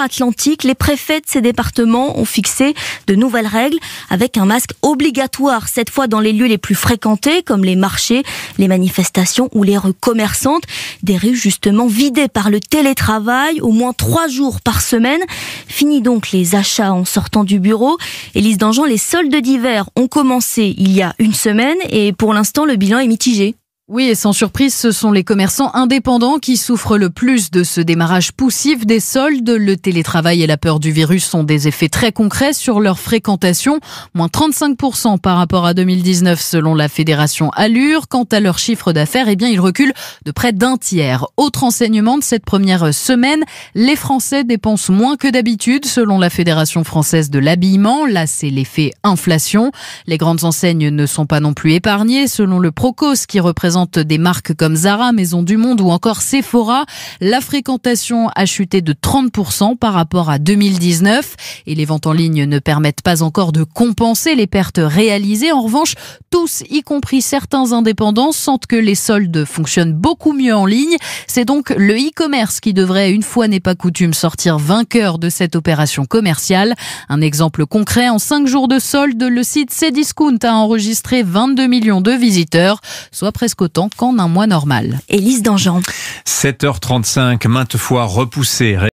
Atlantique, les préfets de ces départements ont fixé de nouvelles règles avec un masque obligatoire, cette fois dans les lieux les plus fréquentés comme les marchés, les manifestations ou les rues commerçantes, des rues justement vidées par le télétravail au moins trois jours par semaine. Fini donc les achats en sortant du bureau. Élise Dangean, les soldes d'hiver ont commencé il y a une semaine et pour l'instant le bilan est mitigé. Oui, et sans surprise, ce sont les commerçants indépendants qui souffrent le plus de ce démarrage poussif des soldes. Le télétravail et la peur du virus sont des effets très concrets sur leur fréquentation, moins 35% par rapport à 2019 selon la fédération Allure. Quant à leur chiffre d'affaires, eh bien, ils reculent de près d'un tiers. Autre enseignement de cette première semaine, les Français dépensent moins que d'habitude selon la fédération française de l'habillement. Là, c'est l'effet inflation. Les grandes enseignes ne sont pas non plus épargnées selon le Procos qui représente des marques comme Zara, Maison du Monde ou encore Sephora. La fréquentation a chuté de 30% par rapport à 2019 et les ventes en ligne ne permettent pas encore de compenser les pertes réalisées. En revanche, tous, y compris certains indépendants, sentent que les soldes fonctionnent beaucoup mieux en ligne. C'est donc le e-commerce qui devrait, une fois n'est pas coutume, sortir vainqueur de cette opération commerciale. Un exemple concret, en 5 jours de solde, le site Cdiscount a enregistré 22 millions de visiteurs, soit presque autant qu'en un mois normal. Élise Dangean. 7h35, maintes fois repoussée.